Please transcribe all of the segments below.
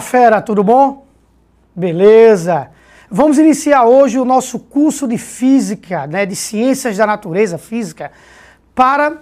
fera, tudo bom? Beleza! Vamos iniciar hoje o nosso curso de física, né, de ciências da natureza, física, para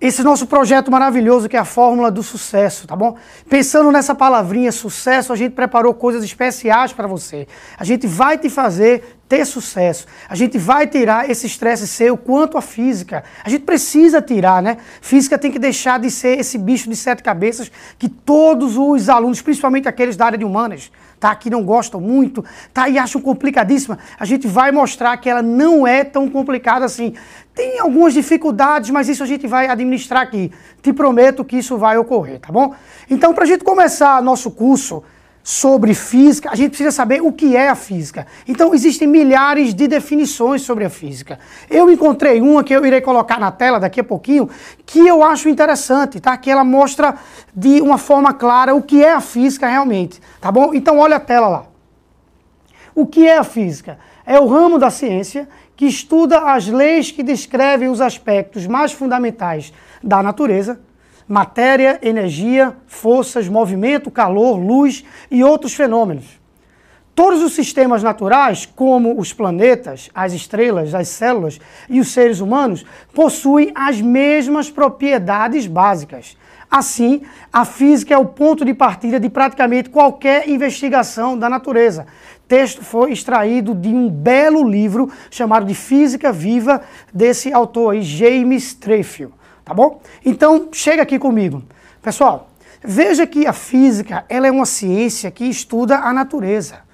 esse nosso projeto maravilhoso que é a fórmula do sucesso, tá bom? Pensando nessa palavrinha sucesso, a gente preparou coisas especiais para você. A gente vai te fazer ter sucesso. A gente vai tirar esse estresse seu quanto à física. A gente precisa tirar, né? Física tem que deixar de ser esse bicho de sete cabeças que todos os alunos, principalmente aqueles da área de humanas, tá? Que não gostam muito, tá? E acham complicadíssima. A gente vai mostrar que ela não é tão complicada assim. Tem algumas dificuldades, mas isso a gente vai administrar aqui. Te prometo que isso vai ocorrer, tá bom? Então, para a gente começar nosso curso, sobre física, a gente precisa saber o que é a física. Então, existem milhares de definições sobre a física. Eu encontrei uma que eu irei colocar na tela daqui a pouquinho, que eu acho interessante, tá? Que ela mostra de uma forma clara o que é a física realmente, tá bom? Então, olha a tela lá. O que é a física? É o ramo da ciência que estuda as leis que descrevem os aspectos mais fundamentais da natureza, matéria, energia, forças, movimento, calor, luz e outros fenômenos. Todos os sistemas naturais, como os planetas, as estrelas, as células e os seres humanos, possuem as mesmas propriedades básicas. Assim, a física é o ponto de partida de praticamente qualquer investigação da natureza. texto foi extraído de um belo livro chamado de Física Viva, desse autor aí, James Treffield tá bom? Então, chega aqui comigo. Pessoal, veja que a física, ela é uma ciência que estuda a natureza.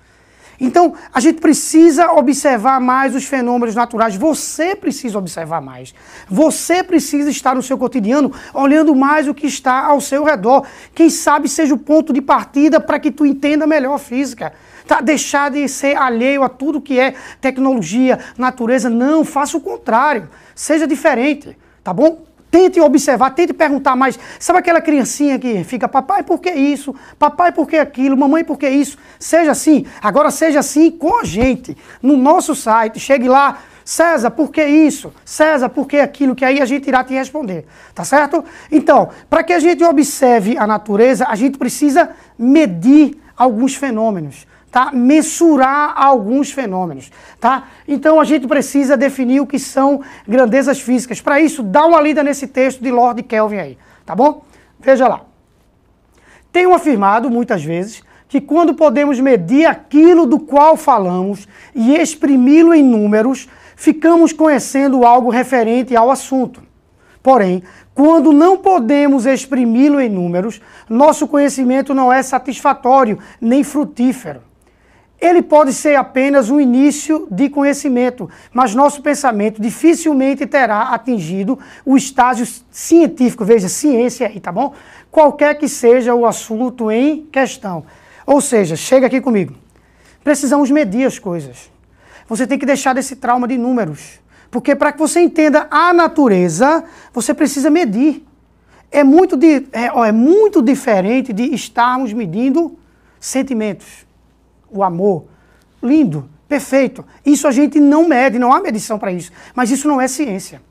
Então, a gente precisa observar mais os fenômenos naturais. Você precisa observar mais. Você precisa estar no seu cotidiano olhando mais o que está ao seu redor. Quem sabe seja o ponto de partida para que tu entenda melhor a física. Tá? Deixar de ser alheio a tudo que é tecnologia, natureza. Não, faça o contrário. Seja diferente, tá bom? Tente observar, tente perguntar mais. Sabe aquela criancinha que fica, papai, por que isso? Papai, por que aquilo? Mamãe, por que isso? Seja assim. Agora seja assim com a gente. No nosso site, chegue lá, César, por que isso? César, por que aquilo? Que aí a gente irá te responder, tá certo? Então, para que a gente observe a natureza, a gente precisa medir alguns fenômenos tá? mensurar alguns fenômenos. Tá? Então a gente precisa definir o que são grandezas físicas. Para isso, dá uma lida nesse texto de Lord Kelvin aí, tá bom? Veja lá. Tenho afirmado muitas vezes que quando podemos medir aquilo do qual falamos e exprimi-lo em números, ficamos conhecendo algo referente ao assunto. Porém, quando não podemos exprimi-lo em números, nosso conhecimento não é satisfatório nem frutífero ele pode ser apenas um início de conhecimento, mas nosso pensamento dificilmente terá atingido o estágio científico, veja, ciência aí, tá bom? Qualquer que seja o assunto em questão. Ou seja, chega aqui comigo. Precisamos medir as coisas. Você tem que deixar desse trauma de números. Porque para que você entenda a natureza, você precisa medir. É muito, de, é, ó, é muito diferente de estarmos medindo sentimentos o amor. Lindo, perfeito. Isso a gente não mede, não há medição para isso. Mas isso não é ciência.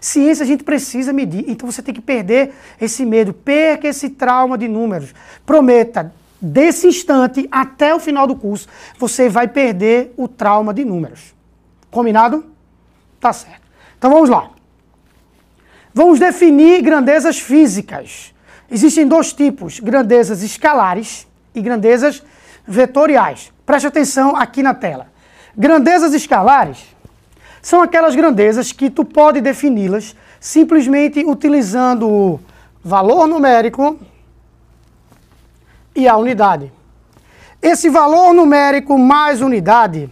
Ciência a gente precisa medir, então você tem que perder esse medo, perca esse trauma de números. Prometa, desse instante até o final do curso, você vai perder o trauma de números. Combinado? Tá certo. Então vamos lá. Vamos definir grandezas físicas. Existem dois tipos: grandezas escalares e grandezas vetoriais. Preste atenção aqui na tela. Grandezas escalares são aquelas grandezas que tu pode defini-las simplesmente utilizando o valor numérico e a unidade. Esse valor numérico mais unidade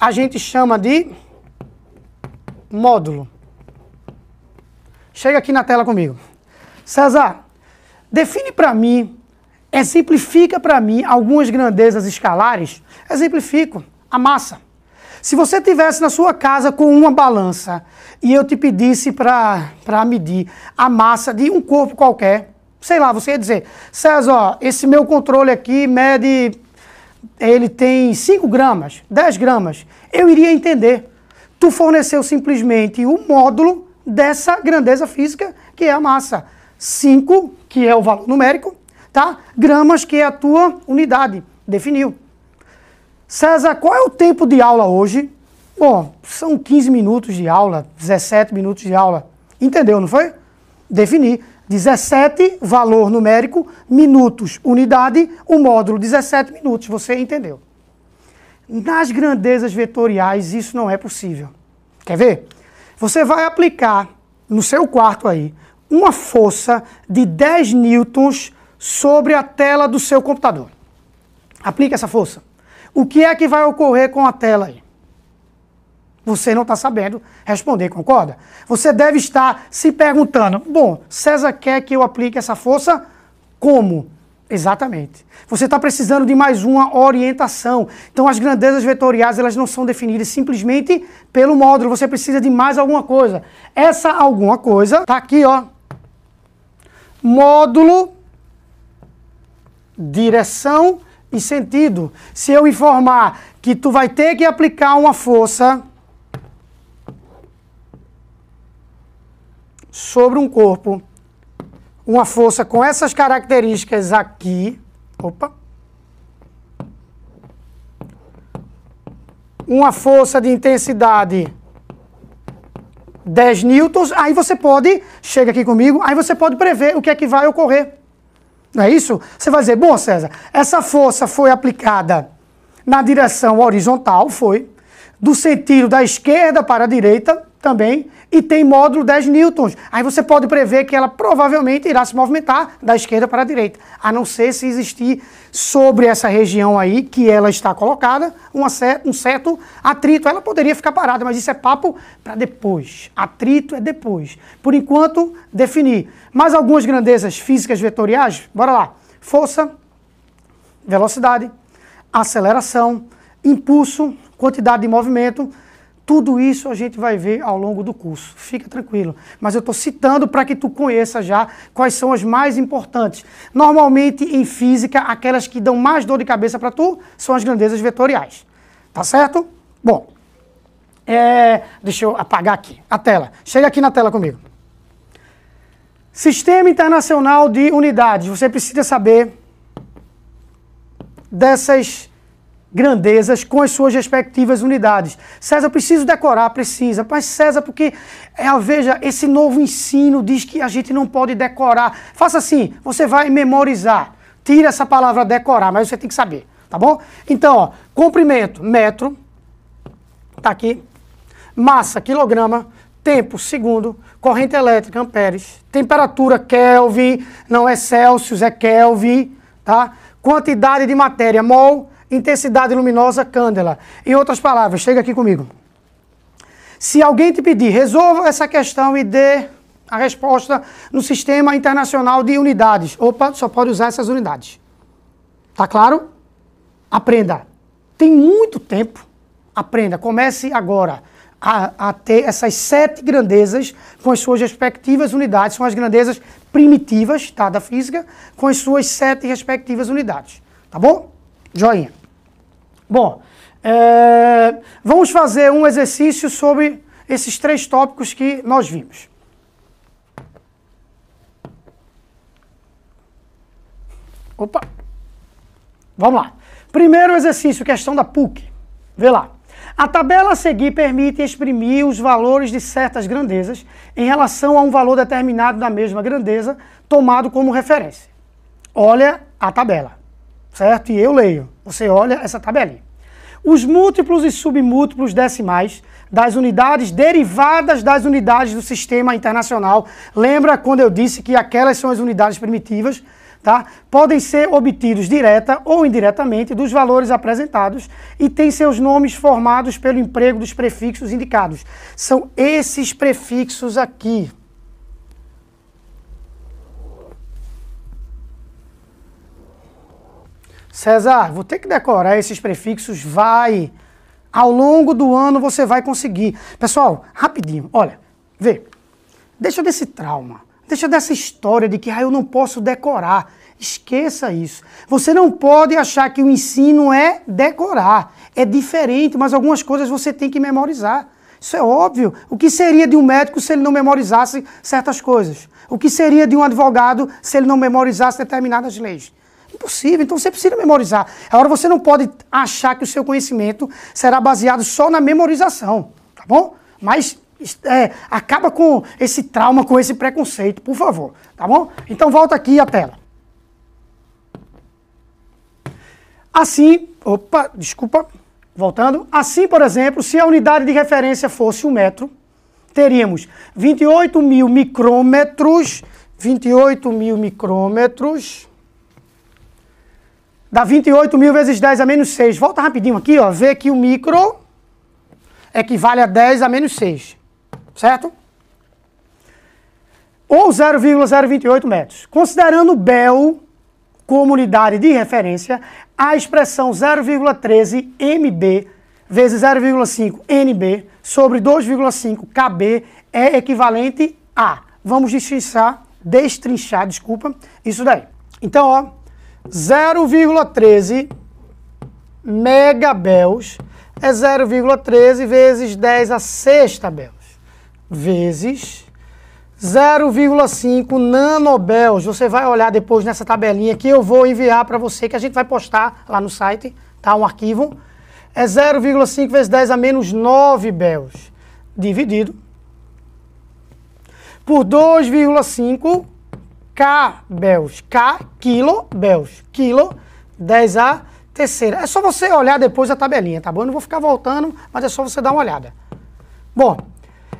a gente chama de módulo. Chega aqui na tela comigo. César, define para mim exemplifica é, para mim algumas grandezas escalares? Exemplifico. A massa. Se você tivesse na sua casa com uma balança e eu te pedisse para medir a massa de um corpo qualquer, sei lá, você ia dizer, César, ó, esse meu controle aqui mede, ele tem 5 gramas, 10 gramas. Eu iria entender. Tu forneceu simplesmente o módulo dessa grandeza física que é a massa. 5, que é o valor numérico, tá? Gramas que é a tua unidade, definiu. César, qual é o tempo de aula hoje? Bom, são 15 minutos de aula, 17 minutos de aula. Entendeu, não foi? Definir. 17, valor numérico, minutos, unidade, o módulo 17 minutos, você entendeu. Nas grandezas vetoriais isso não é possível. Quer ver? Você vai aplicar no seu quarto aí uma força de 10 newtons sobre a tela do seu computador. Aplique essa força. O que é que vai ocorrer com a tela aí? Você não está sabendo responder, concorda? Você deve estar se perguntando: bom, César quer que eu aplique essa força como? Exatamente. Você está precisando de mais uma orientação. Então, as grandezas vetoriais elas não são definidas simplesmente pelo módulo. Você precisa de mais alguma coisa. Essa alguma coisa está aqui, ó. Módulo direção e sentido. Se eu informar que tu vai ter que aplicar uma força sobre um corpo, uma força com essas características aqui, opa, uma força de intensidade 10 newtons, aí você pode, chega aqui comigo, aí você pode prever o que é que vai ocorrer. Não é isso? Você vai dizer, bom, César, essa força foi aplicada na direção horizontal, foi, do sentido da esquerda para a direita, também, e tem módulo 10 newtons. Aí você pode prever que ela provavelmente irá se movimentar da esquerda para a direita, a não ser se existir sobre essa região aí que ela está colocada um certo atrito. Ela poderia ficar parada, mas isso é papo para depois. Atrito é depois. Por enquanto, definir. Mais algumas grandezas físicas vetoriais? Bora lá. Força, velocidade, aceleração, impulso, quantidade de movimento, tudo isso a gente vai ver ao longo do curso, fica tranquilo. Mas eu estou citando para que tu conheça já quais são as mais importantes. Normalmente em física, aquelas que dão mais dor de cabeça para tu são as grandezas vetoriais. Tá certo? Bom, é, deixa eu apagar aqui a tela. Chega aqui na tela comigo. Sistema Internacional de Unidades. Você precisa saber dessas grandezas com as suas respectivas unidades. César, preciso decorar, precisa. Mas César, porque, é, veja, esse novo ensino diz que a gente não pode decorar. Faça assim, você vai memorizar. Tira essa palavra decorar, mas você tem que saber, tá bom? Então, ó, comprimento, metro, tá aqui. Massa, quilograma. Tempo, segundo. Corrente elétrica, amperes. Temperatura, Kelvin. Não é Celsius, é Kelvin, tá? Quantidade de matéria, mol intensidade luminosa, cândela. Em outras palavras, chega aqui comigo. Se alguém te pedir, resolva essa questão e dê a resposta no Sistema Internacional de Unidades. Opa, só pode usar essas unidades. Tá claro? Aprenda. Tem muito tempo. Aprenda. Comece agora a, a ter essas sete grandezas com as suas respectivas unidades. São as grandezas primitivas tá, da física, com as suas sete respectivas unidades. Tá bom? Joinha. Bom, é, vamos fazer um exercício sobre esses três tópicos que nós vimos. Opa! Vamos lá. Primeiro exercício, questão da PUC. Vê lá. A tabela a seguir permite exprimir os valores de certas grandezas em relação a um valor determinado da mesma grandeza, tomado como referência. Olha a tabela certo? E eu leio. Você olha essa tabelinha. Os múltiplos e submúltiplos decimais das unidades derivadas das unidades do sistema internacional. Lembra quando eu disse que aquelas são as unidades primitivas? Tá? Podem ser obtidos direta ou indiretamente dos valores apresentados e têm seus nomes formados pelo emprego dos prefixos indicados. São esses prefixos aqui. César, vou ter que decorar esses prefixos, vai. Ao longo do ano você vai conseguir. Pessoal, rapidinho, olha, vê. Deixa desse trauma, deixa dessa história de que ah, eu não posso decorar. Esqueça isso. Você não pode achar que o ensino é decorar. É diferente, mas algumas coisas você tem que memorizar. Isso é óbvio. O que seria de um médico se ele não memorizasse certas coisas? O que seria de um advogado se ele não memorizasse determinadas leis? Impossível. Então você precisa memorizar. Agora você não pode achar que o seu conhecimento será baseado só na memorização, tá bom? Mas é, acaba com esse trauma, com esse preconceito, por favor, tá bom? Então volta aqui a tela. Assim, opa, desculpa, voltando. Assim, por exemplo, se a unidade de referência fosse um metro, teríamos 28 mil micrômetros, 28 mil micrômetros Dá 28 mil vezes 10 a menos 6. Volta rapidinho aqui, ó. Vê que o micro equivale a 10 a menos 6. Certo? Ou 0,028 metros. Considerando Bell como unidade de referência, a expressão 0,13 MB vezes 0,5 NB sobre 2,5 KB é equivalente a. Vamos destrinchar, destrinchar, desculpa, isso daí. Então, ó, 0,13 megabels é 0,13 vezes 10 a sexta bels, vezes 0,5 nanobels. Você vai olhar depois nessa tabelinha que eu vou enviar para você, que a gente vai postar lá no site, tá? Um arquivo. É 0,5 vezes 10 a menos 9 bels, dividido por 2,5 kbels, k bels quilo 10 a terceira. É só você olhar depois a tabelinha, tá bom? Eu não vou ficar voltando, mas é só você dar uma olhada. Bom,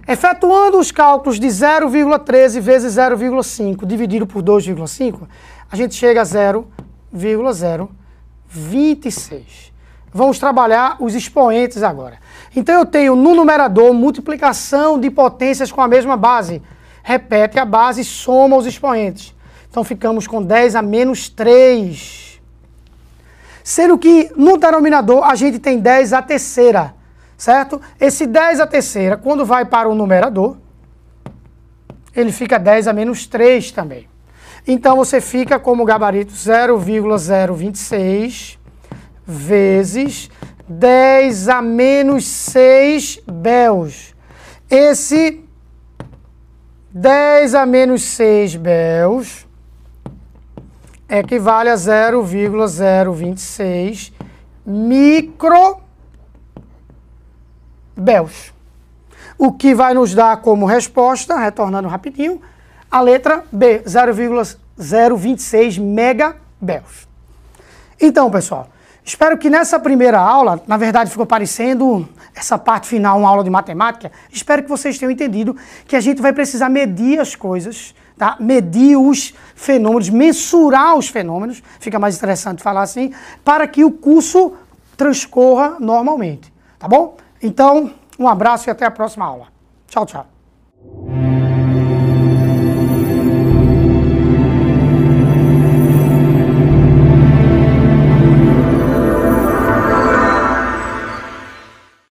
efetuando os cálculos de 0,13 vezes 0,5 dividido por 2,5, a gente chega a 0,026. Vamos trabalhar os expoentes agora. Então eu tenho no numerador multiplicação de potências com a mesma base, repete a base e soma os expoentes. Então ficamos com 10 a menos 3. Sendo que no denominador a gente tem 10 a terceira, certo? Esse 10 a terceira, quando vai para o numerador, ele fica 10 a menos 3 também. Então você fica como gabarito 0,026 vezes 10 a menos 6 bels. Esse 10 a menos 6 bells equivale a 0,026 micro bells. O que vai nos dar como resposta, retornando rapidinho, a letra B, 0,026 megabels. Então, pessoal, Espero que nessa primeira aula, na verdade ficou parecendo essa parte final uma aula de matemática, espero que vocês tenham entendido que a gente vai precisar medir as coisas, tá? medir os fenômenos, mensurar os fenômenos, fica mais interessante falar assim, para que o curso transcorra normalmente, tá bom? Então, um abraço e até a próxima aula. Tchau, tchau.